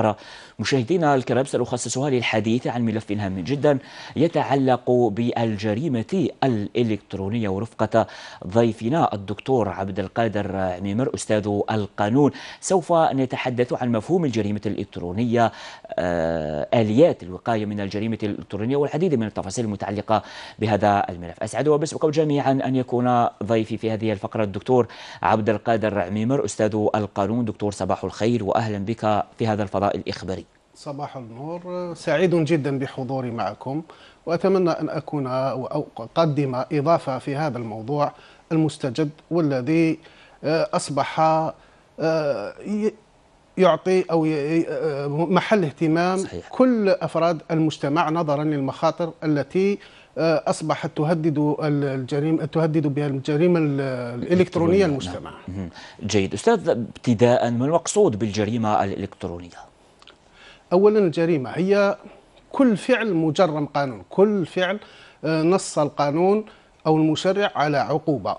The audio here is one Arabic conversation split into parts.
الفقرة مشاهدينا الكرام سنخصصها للحديث عن ملف هام جدا يتعلق بالجريمة الإلكترونية ورفقة ضيفنا الدكتور عبد القادر عميمر أستاذ القانون سوف نتحدث عن مفهوم الجريمة الإلكترونية آه، آليات الوقاية من الجريمة الإلكترونية والعديد من التفاصيل المتعلقة بهذا الملف أسعد وبسعكم جميعا أن يكون ضيفي في هذه الفقرة الدكتور عبد القادر عميمر أستاذ القانون دكتور صباح الخير وأهلا بك في هذا الفضاء الإخباري صباح النور سعيد جدا بحضوري معكم وأتمنى أن أكون أو أقدم إضافة في هذا الموضوع المستجد والذي آه، أصبح آه، يعطي أو آه، محل اهتمام صحيح. كل أفراد المجتمع نظرا للمخاطر التي اصبحت تهدد الجريمه تهدد بها الجريمه الالكترونيه نعم. المجتمع. جيد استاذ ابتداء ما المقصود بالجريمه الالكترونيه؟ اولا الجريمه هي كل فعل مجرم قانون كل فعل آه، نص القانون او المشرع على عقوبه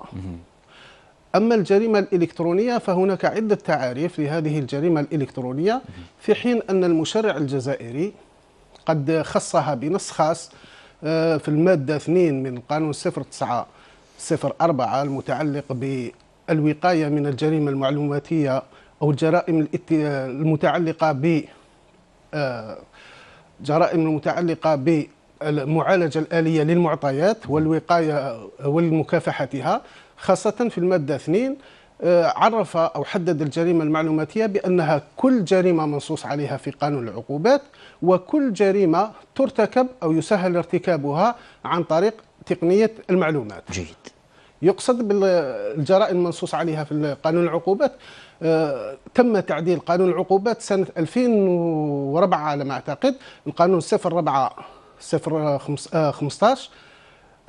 اما الجريمه الالكترونيه فهناك عده تعاريف لهذه الجريمه الالكترونيه في حين ان المشرع الجزائري قد خصها بنص خاص آه، في الماده 2 من القانون 09 04 المتعلق بالوقايه من الجريمه المعلوماتيه او الجرائم المتعلقه ب آه، جرائم المتعلقة بالمعالجة الآلية للمعطيات والوقاية آه، والمكافحتها خاصة في المادة 2 آه، عرف أو حدد الجريمة المعلوماتية بأنها كل جريمة منصوص عليها في قانون العقوبات وكل جريمة ترتكب أو يسهل ارتكابها عن طريق تقنية المعلومات جيد يقصد بالجرائم المنصوص عليها في قانون العقوبات آه، تم تعديل قانون العقوبات سنة 2004 على ما أعتقد القانون 04 015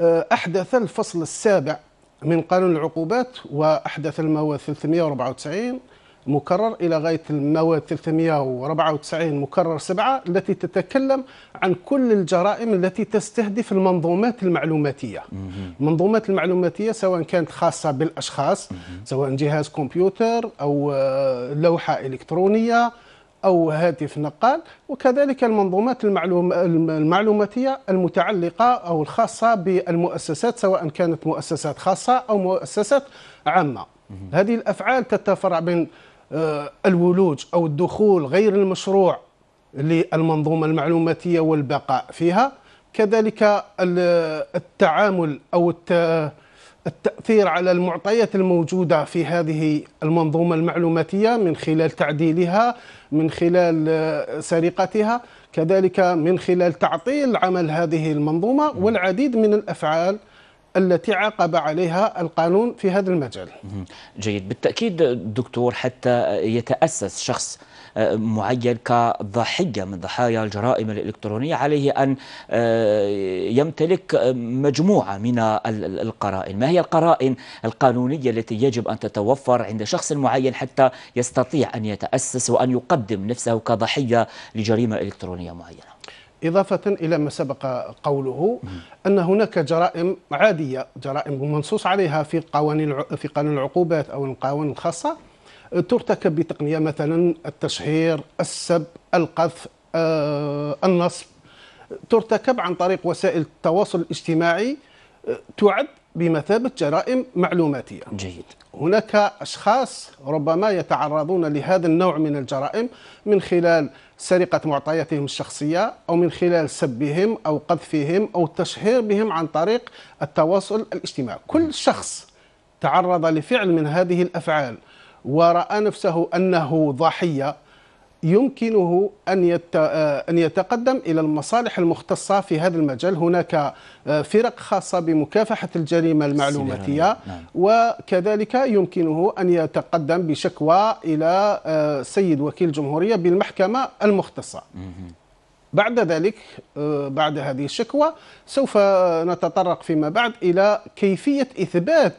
آه، آه، أحدث الفصل السابع من قانون العقوبات وأحدث المواد 394 مكرر إلى غاية المواد 394 مكرر 7 التي تتكلم عن كل الجرائم التي تستهدف المنظومات المعلوماتية المنظومات المعلوماتية سواء كانت خاصة بالأشخاص سواء جهاز كمبيوتر أو آه، لوحة إلكترونية أو هاتف نقال وكذلك المنظومات المعلوم المعلوماتية المتعلقة أو الخاصة بالمؤسسات سواء كانت مؤسسات خاصة أو مؤسسات عامة هذه الأفعال تتفرع بين آه، الولوج أو الدخول غير المشروع للمنظومة المعلوماتية والبقاء فيها كذلك التعامل أو التأثير على المعطيات الموجودة في هذه المنظومة المعلوماتية من خلال تعديلها من خلال آه، سرقتها كذلك من خلال تعطيل عمل هذه المنظومة والعديد من الأفعال التي عاقب عليها القانون في هذا المجال جيد بالتأكيد دكتور حتى يتأسس شخص آه، معين كضحية من ضحايا الجرائم الإلكترونية عليه أن آه، يمتلك مجموعة من القرائن ما هي القرائن القانونية التي يجب أن تتوفر عند شخص معين حتى يستطيع أن يتأسس وأن يقدم نفسه كضحية لجريمة إلكترونية معينة إضافة إلى ما سبق قوله أن هناك جرائم عادية جرائم منصوص عليها في قوانين في قانون العقوبات أو القوانين الخاصة ترتكب بتقنية مثلا التشهير السب القذف آه، النصب ترتكب عن طريق وسائل التواصل الاجتماعي آه، تعد بمثابة جرائم معلوماتية جيد هناك أشخاص ربما يتعرضون لهذا النوع من الجرائم من خلال سرقة معطياتهم الشخصية أو من خلال سبهم أو قذفهم أو التشهير بهم عن طريق التواصل الاجتماعي كل شخص تعرض لفعل من هذه الأفعال ورأى نفسه أنه ضحية يمكنه أن آه، أن يتقدم إلى المصالح المختصة في هذا المجال هناك آه، فرق خاصة بمكافحة الجريمة المعلوماتية نعم. وكذلك يمكنه أن يتقدم بشكوى إلى آه، سيد وكيل الجمهورية بالمحكمة المختصة بعد ذلك بعد هذه الشكوى سوف نتطرق فيما بعد إلى كيفية إثبات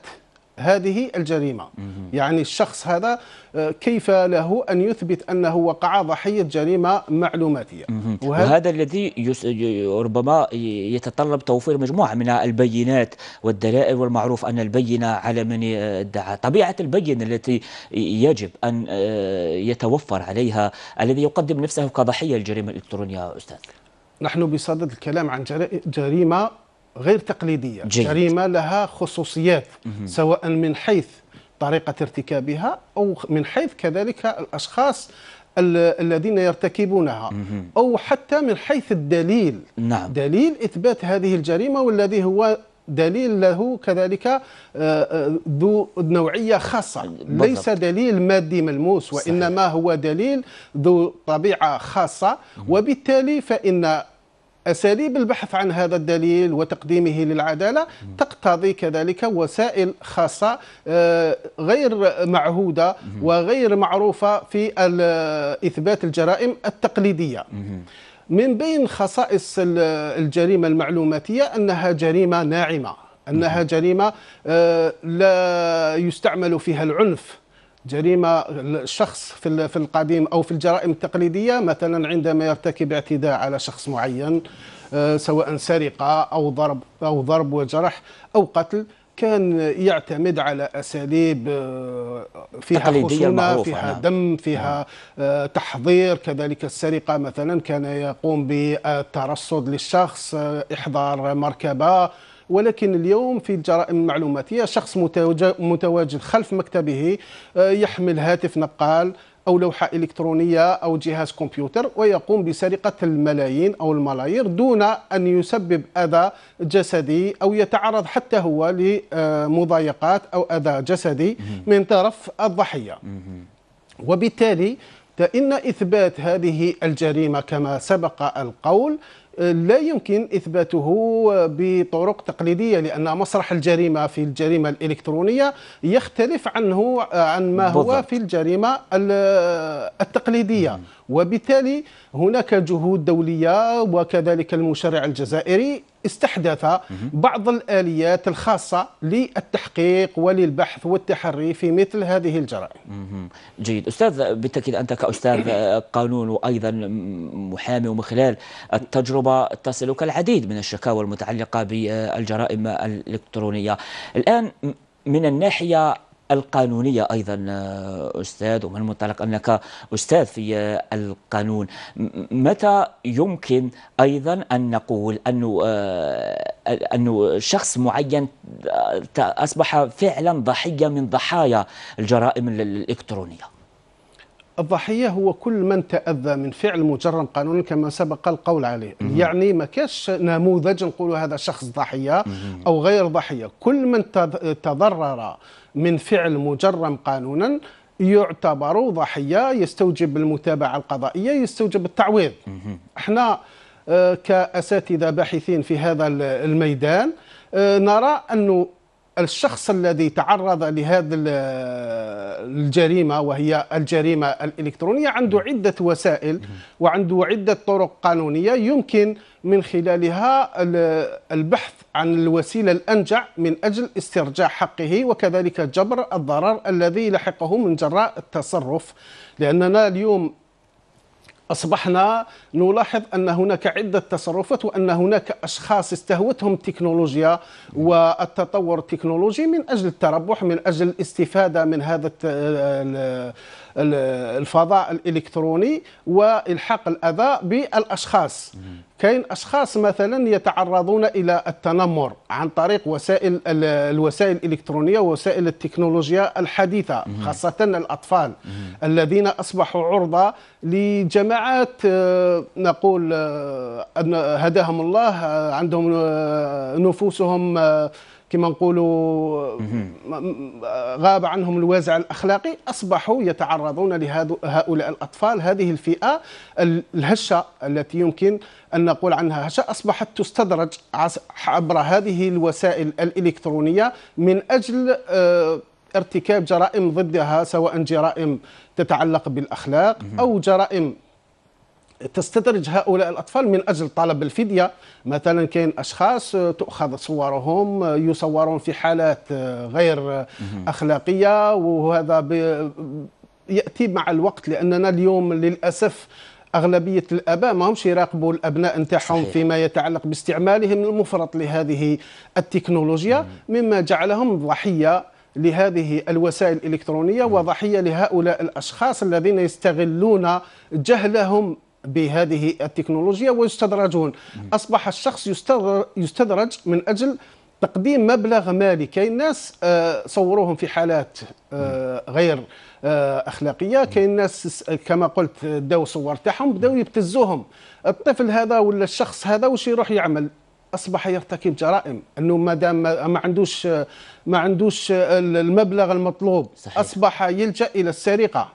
هذه الجريمة يعني الشخص هذا آه، كيف له أن يثبت أنه وقع ضحية جريمة معلوماتية وهذا, وهذا الذي يس... ربما يتطلب توفير مجموعة من البينات والدلائل والمعروف أن البينة على من ادعى طبيعة البينة التي يجب أن آه، يتوفر عليها الذي يقدم نفسه كضحية الجريمة الإلكترونية أستاذ نحن بصدد الكلام عن جريمة غير تقليدية جيد. جريمة لها خصوصيات مهم. سواء من حيث طريقة ارتكابها أو من حيث كذلك الأشخاص الذين يرتكبونها أو حتى من حيث الدليل نعم. دليل إثبات هذه الجريمة والذي هو دليل له كذلك آه، آه، ذو نوعية خاصة طيب، بالضبط. ليس دليل مادي ملموس وإنما صحيح. هو دليل ذو طبيعة خاصة مم. وبالتالي فإن أساليب البحث عن هذا الدليل وتقديمه للعدالة تقتضي كذلك وسائل خاصة آه، غير معهودة وغير معروفة في إثبات الجرائم التقليدية من بين خصائص الجريمة المعلوماتية أنها جريمة ناعمة أنها جريمة آه، لا يستعمل فيها العنف جريمه الشخص في في القديم او في الجرائم التقليديه مثلا عندما يرتكب اعتداء على شخص معين آه، سواء سرقه او ضرب او ضرب وجرح او قتل كان يعتمد على اساليب آه، فيها خشونه فيها نعم. دم فيها نعم. آه، تحضير كذلك السرقه مثلا كان يقوم بالترصد للشخص احضار مركبه ولكن اليوم في الجرائم المعلوماتية شخص متواجد خلف مكتبه آه، يحمل هاتف نقال أو لوحة إلكترونية أو جهاز كمبيوتر ويقوم بسرقة الملايين أو الملايير دون أن يسبب أذى جسدي أو يتعرض حتى هو لمضايقات آه، أو أذى جسدي من طرف الضحية وبالتالي فإن إثبات هذه الجريمة كما سبق القول لا يمكن إثباته بطرق تقليدية لأن مسرح الجريمة في الجريمة الإلكترونية يختلف عنه عن ما هو في الجريمة التقليدية وبالتالي هناك جهود دولية وكذلك المشرع الجزائري استحدث بعض الآليات الخاصة للتحقيق وللبحث والتحري في مثل هذه الجرائم جيد أستاذ بالتأكيد أنت كأستاذ قانون وأيضا محامي ومن خلال التجربة ربما تصلك العديد من الشكاوى المتعلقة بالجرائم الإلكترونية الآن من الناحية القانونية أيضا أستاذ ومن منطلق أنك أستاذ في القانون متى يمكن أيضا أن نقول أنه أنه شخص معين أصبح فعلا ضحية من ضحايا الجرائم الإلكترونية الضحيه هو كل من تاذى من فعل مجرم قانونا كما سبق القول عليه مم. يعني ما كاش نموذج نقول هذا شخص ضحيه مم. او غير ضحيه كل من تضرر من فعل مجرم قانونا يعتبر ضحيه يستوجب المتابعه القضائيه يستوجب التعويض مم. احنا آه، كاساتذه باحثين في هذا الميدان آه، نرى انه الشخص الذي تعرض لهذا الجريمة وهي الجريمة الإلكترونية عنده عدة وسائل وعنده عدة طرق قانونية يمكن من خلالها البحث عن الوسيلة الأنجع من أجل استرجاع حقه وكذلك جبر الضرر الذي لحقه من جراء التصرف لأننا اليوم أصبحنا نلاحظ أن هناك عدة تصرفات وأن هناك أشخاص استهوتهم التكنولوجيا والتطور التكنولوجي من أجل التربح من أجل الاستفادة من هذا آه، الفضاء الالكتروني والحاق الاذى بالاشخاص كاين اشخاص مثلا يتعرضون الى التنمر عن طريق وسائل الوسائل الالكترونيه ووسائل التكنولوجيا الحديثه خاصه الاطفال الذين اصبحوا عرضه لجماعات آه، نقول آه، هداهم الله آه، عندهم نفوسهم كما نقولوا غاب عنهم الوازع الاخلاقي اصبحوا يتعرضون لهؤلاء الاطفال هذه الفئه الهشه التي يمكن ان نقول عنها هشه اصبحت تستدرج عبر هذه الوسائل الالكترونيه من اجل آه، ارتكاب جرائم ضدها سواء جرائم تتعلق بالاخلاق او جرائم تستدرج هؤلاء الأطفال من أجل طلب الفدية مثلا كاين أشخاص آه، تؤخذ صورهم آه، يصورون في حالات آه، غير أخلاقية وهذا يأتي مع الوقت لأننا اليوم للأسف أغلبية الآباء ما همش يراقبوا الأبناء نتاعهم فيما يتعلق باستعمالهم المفرط لهذه التكنولوجيا مما جعلهم ضحية لهذه الوسائل الإلكترونية وضحية لهؤلاء الأشخاص الذين يستغلون جهلهم بهذه التكنولوجيا ويستدرجون أصبح الشخص يستدرج من أجل تقديم مبلغ مالي كاين ناس آه، صوروهم في حالات آه، غير آه، اخلاقيه كاين ناس كما قلت داو صور تاعهم بداو يبتزوهم الطفل هذا ولا الشخص هذا واش يروح يعمل اصبح يرتكب جرائم انه ما دام ما عندوش ما عندوش المبلغ المطلوب صحيح. اصبح يلجا الى السرقه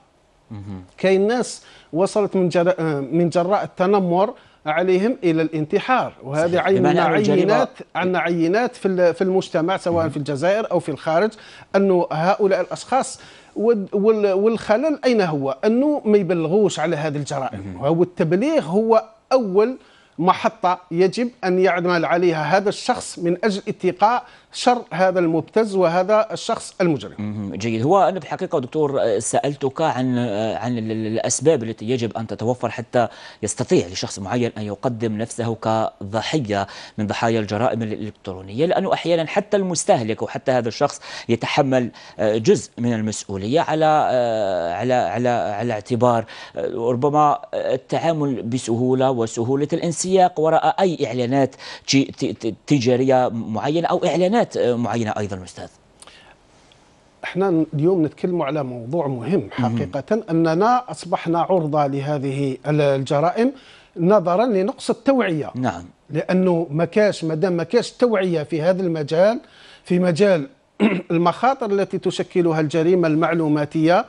كاين ناس وصلت من جراء من جراء التنمر عليهم الى الانتحار وهذه عين عينات عندنا عينات في في المجتمع سواء في الجزائر او في الخارج انه هؤلاء الاشخاص والخلل اين هو؟ انه ما يبلغوش على هذه الجرائم وهو التبليغ هو اول محطة يجب أن يعمل عليها هذا الشخص من أجل اتقاء شر هذا المبتز وهذا الشخص المجرم جيد هو أنا بالحقيقة دكتور آه، سألتك عن آه، عن الأسباب التي يجب أن تتوفر حتى يستطيع لشخص معين أن يقدم نفسه كضحية من ضحايا الجرائم الإلكترونية لأنه أحيانا حتى المستهلك وحتى هذا الشخص يتحمل آه، جزء من المسؤولية على على على على اعتبار ربما التعامل بسهولة وسهولة الانسياق وراء أي إعلانات تجارية معينة أو إعلانات بيانات آه، معينه ايضا استاذ احنا اليوم نتكلم على موضوع مهم حقيقه اننا اصبحنا عرضه لهذه الجرائم نظرا لنقص التوعيه نعم لانه ما كاش دام ما كاش توعيه في هذا المجال في مجال المخاطر التي تشكلها الجريمه المعلوماتيه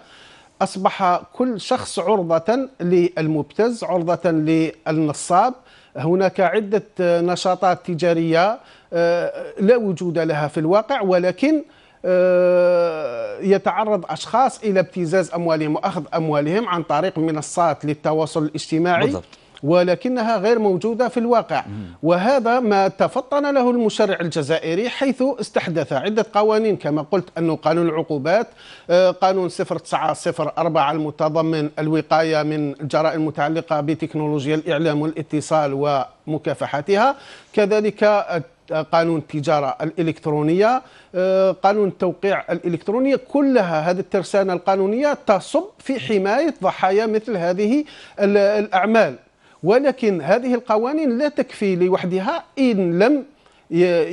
اصبح كل شخص عرضه للمبتز عرضه للنصاب هناك عدة آه، نشاطات تجارية آه، لا وجود لها في الواقع ولكن آه، يتعرض أشخاص إلى ابتزاز أموالهم وأخذ أموالهم عن طريق منصات للتواصل الاجتماعي بالضبط. ولكنها غير موجودة في الواقع وهذا ما تفطن له المشرع الجزائري حيث استحدث عدة قوانين كما قلت أنه قانون العقوبات آه، قانون 0904 المتضمن الوقاية من الجرائم المتعلقة بتكنولوجيا الإعلام والاتصال ومكافحتها كذلك قانون التجارة الإلكترونية آه، قانون التوقيع الإلكترونية كلها هذه الترسانة القانونية تصب في حماية ضحايا مثل هذه الأعمال ولكن هذه القوانين لا تكفي لوحدها إن لم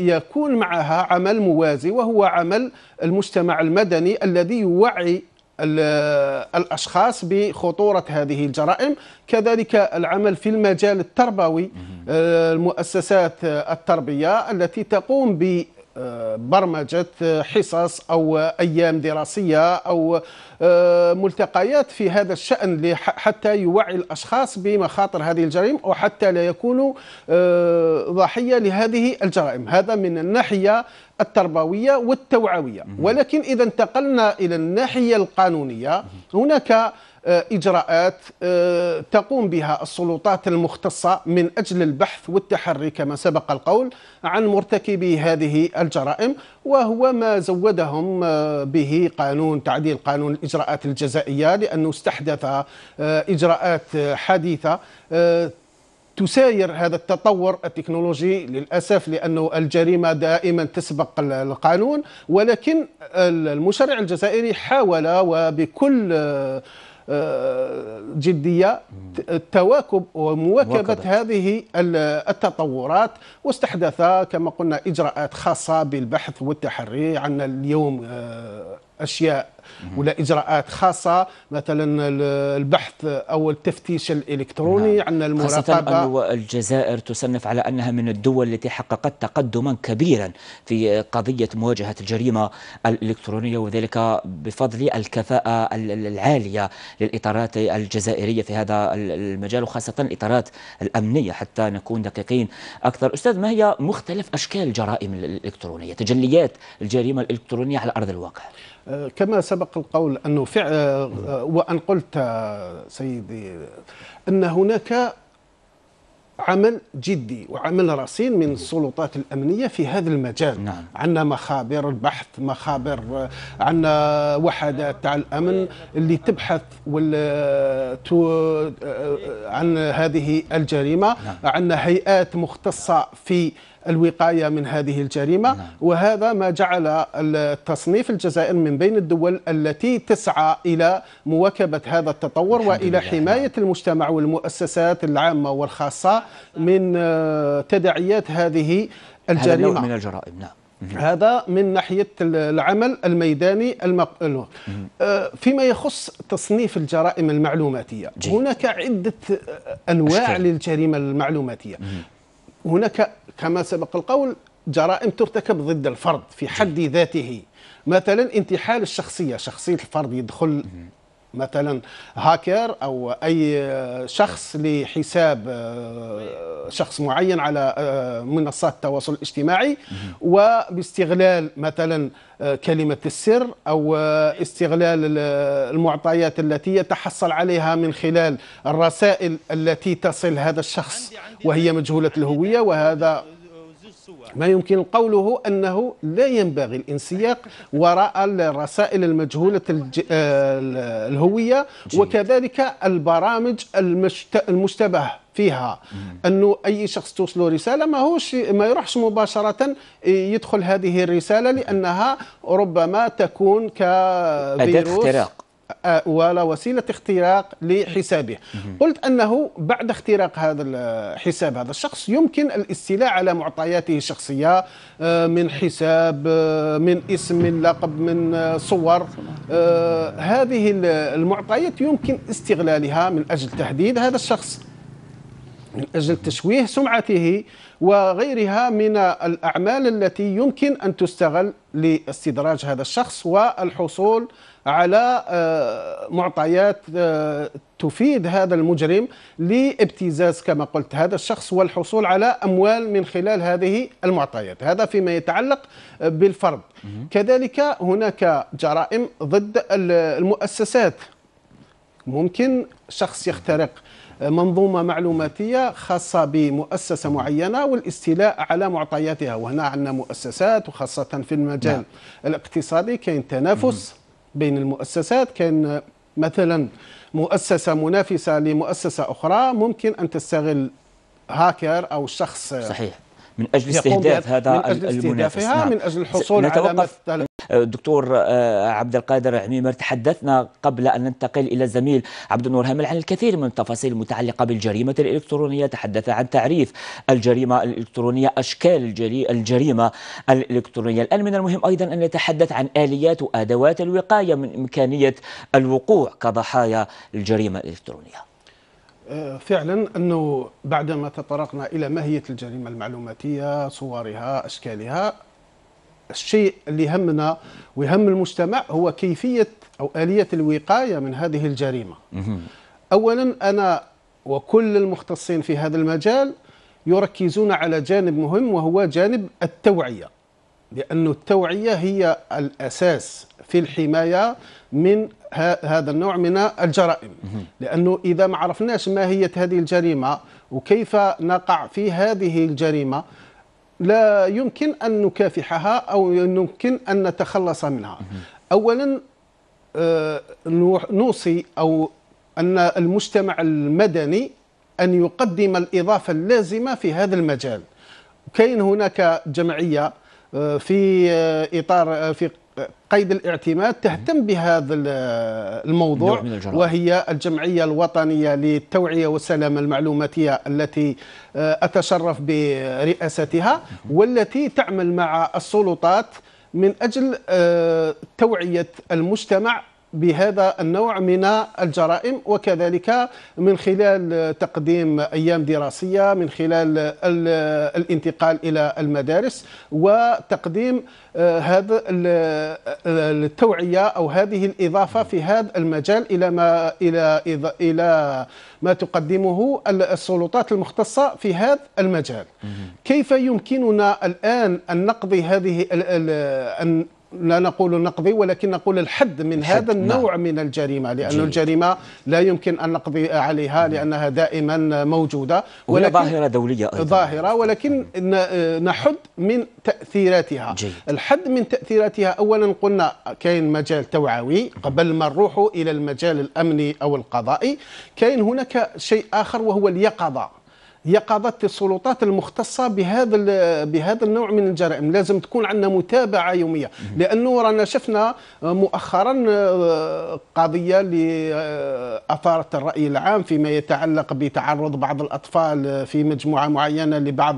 يكون معها عمل موازي وهو عمل المجتمع المدني الذي يوعي الأشخاص بخطورة هذه الجرائم كذلك العمل في المجال التربوي آه، المؤسسات التربية التي تقوم ب برمجة حصص أو أيام دراسية أو آه، ملتقيات في هذا الشأن حتى يوعي الأشخاص بمخاطر هذه الجريمة أو حتى لا يكونوا آه، ضحية لهذه الجرائم هذا من الناحية التربوية والتوعوية ولكن إذا انتقلنا إلى الناحية القانونية هناك آه، إجراءات آه، تقوم بها السلطات المختصة من أجل البحث والتحري كما سبق القول عن مرتكبي هذه الجرائم وهو ما زودهم آه، به قانون تعديل قانون الإجراءات الجزائية لأنه استحدث إجراءات حديثة تساير هذا التطور التكنولوجي للاسف لانه الجريمه دائما تسبق القانون ولكن المشرع الجزائري حاول وبكل آه، جدية تواكب ومواكبة هذه التطورات واستحدث كما قلنا إجراءات خاصة بالبحث والتحري عن اليوم آه، أشياء ولا اجراءات خاصه مثلا البحث او التفتيش الالكتروني نعم. عندنا المراقبه خاصه أن الجزائر تصنف على انها من الدول التي حققت تقدما كبيرا في قضيه مواجهه الجريمه الالكترونيه وذلك بفضل الكفاءه العاليه للاطارات الجزائريه في هذا المجال وخاصه الاطارات الامنيه حتى نكون دقيقين اكثر استاذ ما هي مختلف اشكال الجرائم الالكترونيه تجليات الجريمه الالكترونيه على ارض الواقع أه، كما سبق سبق القول انه فعل وان قلت سيدي ان هناك عمل جدي وعمل رصين من السلطات الأمنية في هذا المجال نعم. عندنا مخابر البحث مخابر عندنا وحدات تاع الأمن اللي تبحث وال... تو... عن هذه الجريمة نعم. عندنا هيئات مختصة في الوقاية من هذه الجريمة نعم. وهذا ما جعل التصنيف الجزائر من بين الدول التي تسعى إلى مواكبة هذا التطور وإلى حماية نعم. المجتمع والمؤسسات العامة والخاصة من آه، تداعيات هذه الجريمة هذا من الجرائم نعم هذا من ناحية العمل الميداني المق... آه، آه، فيما يخص تصنيف الجرائم المعلوماتية جي. هناك عدة أنواع أشكال. للجريمة المعلوماتية مم. هناك كما سبق القول جرائم ترتكب ضد الفرد في حد ذاته مثلا انتحال الشخصية شخصية الفرد يدخل مثلا هاكر او اي شخص لحساب آه، شخص معين على آه، منصات التواصل الاجتماعي وباستغلال مثلا آه، كلمه السر او استغلال المعطيات التي يتحصل عليها من خلال الرسائل التي تصل هذا الشخص وهي مجهوله الهويه وهذا ما يمكن قوله أنه لا ينبغي الانسياق وراء الرسائل المجهولة آه، الهوية وكذلك البرامج المشتبه فيها انه اي شخص توصله رساله ما هوش ما يروحش مباشره يدخل هذه الرساله لانها ربما تكون كفيروس اداه اختراق ولا وسيله اختراق لحسابه قلت انه بعد اختراق هذا الحساب هذا الشخص يمكن الاستيلاء على معطياته الشخصيه من حساب من اسم من لقب من صور هذه المعطيات يمكن استغلالها من اجل تحديد هذا الشخص من اجل تشويه سمعته وغيرها من الأعمال التي يمكن أن تستغل لاستدراج هذا الشخص والحصول على آه، معطيات آه، تفيد هذا المجرم لابتزاز كما قلت هذا الشخص والحصول على اموال من خلال هذه المعطيات، هذا فيما يتعلق بالفرد. كذلك هناك جرائم ضد المؤسسات. ممكن شخص يخترق منظومة معلوماتية خاصة بمؤسسة معينة والاستيلاء على معطياتها وهنا عندنا مؤسسات وخاصة في المجال نعم. الاقتصادي كاين تنافس مم. بين المؤسسات كاين مثلا مؤسسة منافسة لمؤسسة أخرى ممكن أن تستغل هاكر أو شخص صحيح من أجل استهداف هذا من أجل استهدافها المنافس نعم. من أجل الحصول على مثلا آه، دكتور آه، عبد القادر عميمر تحدثنا قبل أن ننتقل إلى الزميل عبد النور هامل عن الكثير من التفاصيل المتعلقة بالجريمة الإلكترونية تحدث عن تعريف الجريمة الإلكترونية أشكال الجريمة الإلكترونية الآن من المهم أيضا أن نتحدث عن آليات وأدوات الوقاية من إمكانية الوقوع كضحايا الجريمة الإلكترونية آه، فعلا انه بعدما تطرقنا الى ماهيه الجريمه المعلوماتيه صورها اشكالها الشيء اللي يهمنا ويهم المجتمع هو كيفية أو آلية الوقاية من هذه الجريمة أولا أنا وكل المختصين في هذا المجال يركزون على جانب مهم وهو جانب التوعية لأن التوعية هي الأساس في الحماية من هذا النوع من الجرائم لأنه إذا ما عرفناش ما هي هذه الجريمة وكيف نقع في هذه الجريمة لا يمكن أن نكافحها أو يمكن أن نتخلص منها أولا آه، نوصي أو أن المجتمع المدني أن يقدم الإضافة اللازمة في هذا المجال كاين هناك جمعية آه، في آه، إطار في قيد الاعتماد تهتم بهذا الموضوع وهي الجمعية الوطنية للتوعية والسلامة المعلوماتية التي آه، أتشرف برئاستها والتي تعمل مع السلطات من أجل آه، توعية المجتمع بهذا النوع من الجرائم وكذلك من خلال تقديم أيام دراسية من خلال الانتقال إلى المدارس وتقديم آه، هذا التوعية أو هذه الإضافة في هذا المجال إلى ما إلى إلى ما تقدمه السلطات المختصة في هذا المجال كيف يمكننا الآن أن نقضي هذه أن لا نقول نقضي ولكن نقول الحد من الحد هذا نعم. النوع نعم. من الجريمه لان جيد. الجريمه لا يمكن ان نقضي عليها نعم. لانها دائما موجوده ولكن ظاهره دوليه ايضا ظاهره ولكن نحد من تاثيراتها جيد. الحد من تاثيراتها اولا قلنا كاين مجال توعوي قبل ما نروح الى المجال الامني او القضائي كاين هناك شيء اخر وهو اليقظه يقظة السلطات المختصة بهذا بهذا النوع من الجرائم لازم تكون عندنا متابعة يومية لأنه رانا شفنا آه، مؤخرا آه، قضية اللي أثارت الرأي العام فيما يتعلق بتعرض بعض الأطفال آه، في مجموعة معينة لبعض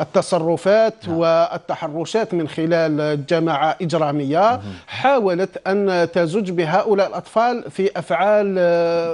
التصرفات نعم. والتحرشات من خلال جماعة إجرامية حاولت أن تزج بهؤلاء الأطفال في أفعال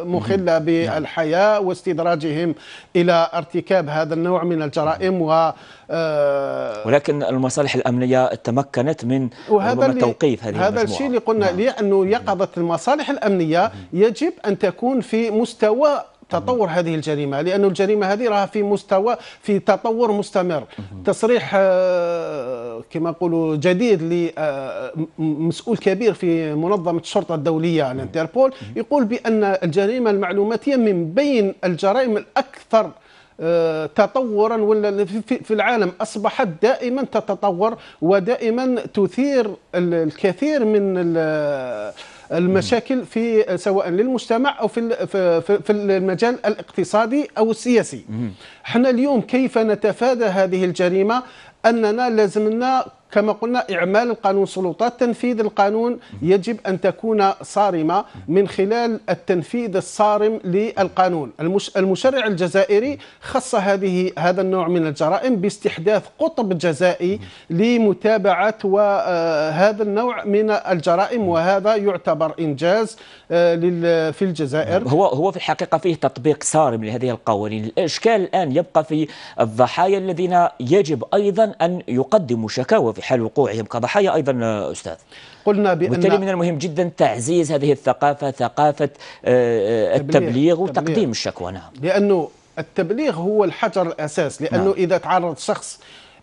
مخلة نعم. بالحياة واستدراجهم إلى ارتكاب هذا النوع من الجرائم و آه، ولكن المصالح الامنيه تمكنت من وهذا توقيف هذه هذا الشيء اللي قلنا نعم. لانه نعم. يقظه المصالح الامنيه يجب ان تكون في مستوى تطور هذه الجريمه لأن الجريمه هذه راها في مستوى في تطور مستمر تصريح آه، كما نقولوا جديد لمسؤول آه، كبير في منظمه الشرطه الدوليه الانتربول يقول بان الجريمه المعلوماتيه من بين الجرائم الاكثر آه، تطورا ولا في العالم اصبحت دائما تتطور ودائما تثير الكثير من المشاكل في سواء للمجتمع او في في المجال الاقتصادي او السياسي. احنا اليوم كيف نتفادى هذه الجريمه اننا لازمنا كما قلنا إعمال القانون سلطات تنفيذ القانون يجب أن تكون صارمة من خلال التنفيذ الصارم للقانون المشرع الجزائري خص هذه هذا النوع من الجرائم باستحداث قطب جزائي لمتابعة وهذا آه، النوع من الجرائم وهذا يعتبر إنجاز آه، في الجزائر هو هو في الحقيقة فيه تطبيق صارم لهذه القوانين الإشكال الآن يبقى في الضحايا الذين يجب أيضا أن يقدموا شكاوى في حال وقوعهم كضحايا أيضا آه، أستاذ قلنا بأن وبالتالي من المهم جدا تعزيز هذه الثقافة ثقافة آه، آه، التبليغ, التبليغ وتقديم تبليغ. الشكوى نعم لأنه التبليغ هو الحجر الأساس نعم. لأنه نعم. إذا تعرض شخص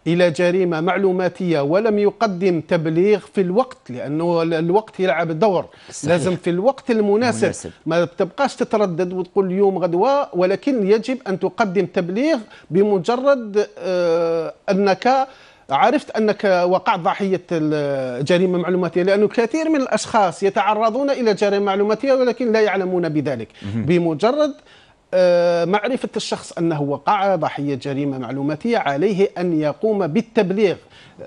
إلى جريمة معلوماتية ولم يقدم تبليغ في الوقت لأنه الوقت يلعب دور صحيح. لازم في الوقت المناسب مناسب. ما تبقاش تتردد وتقول اليوم غدوة ولكن يجب أن تقدم تبليغ بمجرد آه أنك عرفت انك وقعت ضحيه جريمه معلوماتيه لانه كثير من الاشخاص يتعرضون الى جريمه معلوماتيه ولكن لا يعلمون بذلك بمجرد آه، معرفه الشخص انه وقع ضحيه جريمه معلوماتيه عليه ان يقوم بالتبليغ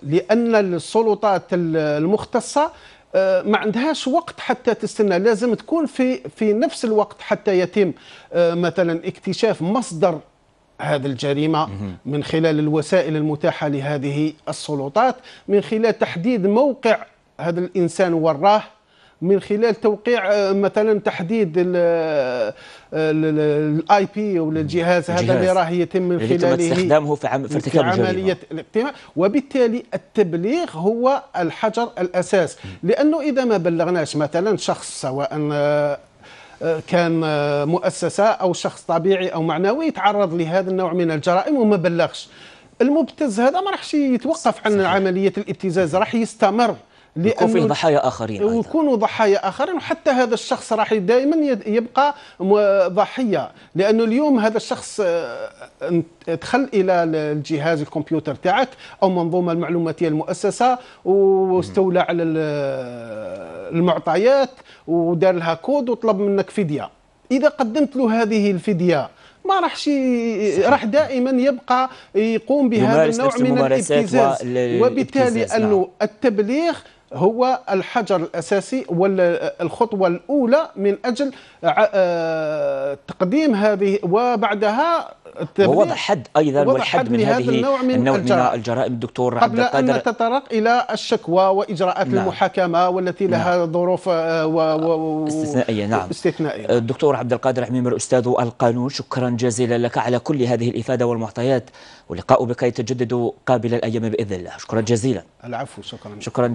لان السلطات المختصه آه، ما عندهاش وقت حتى تستنى لازم تكون في في نفس الوقت حتى يتم آه، مثلا اكتشاف مصدر هذه الجريمة من خلال الوسائل المتاحة لهذه السلطات من خلال تحديد موقع هذا الإنسان وراه من خلال توقيع آه، مثلا تحديد الاي آه، بي ولا الجهاز هذا اللي راه يتم من يعني خلاله تم استخدامه في, عم في ارتكاب عمليه الاقتماع وبالتالي التبليغ هو الحجر الاساس لانه اذا ما بلغناش مثلا شخص سواء آه، كان مؤسسة أو شخص طبيعي أو معنوي يتعرض لهذا النوع من الجرائم وما بلغش المبتز هذا ما راحش يتوقف عن عملية الابتزاز راح يستمر يكون في ضحايا اخرين ويكونوا ضحايا اخرين وحتى هذا الشخص راح دائما يبقى ضحيه لانه اليوم هذا الشخص آه، دخل الى الجهاز الكمبيوتر تاعك او منظومه المعلوماتيه المؤسسه واستولى على المعطيات ودار لها كود وطلب منك فديه اذا قدمت له هذه الفديه ما راحش راح دائما يبقى يقوم بهذا النوع من الابتزاز وبالتالي انه نعم. التبليغ هو الحجر الأساسي والخطوة الأولى من أجل آه، تقديم هذه وبعدها ووضع حد أيضا والحد من هذه النوع من, النوع من الجرائم الدكتور قبل عبد القادر أن نتطرق إلى الشكوى وإجراءات نعم. المحاكمة والتي لها نعم. ظروف آه، و... و... استثنائية نعم استثنائية الدكتور آه، عبد القادر عميمر أستاذ القانون شكرا جزيلا لك على كل هذه الإفادة والمعطيات ولقاء بك يتجدد قابل الأيام بإذن الله شكرا جزيلا العفو شكرا شكرا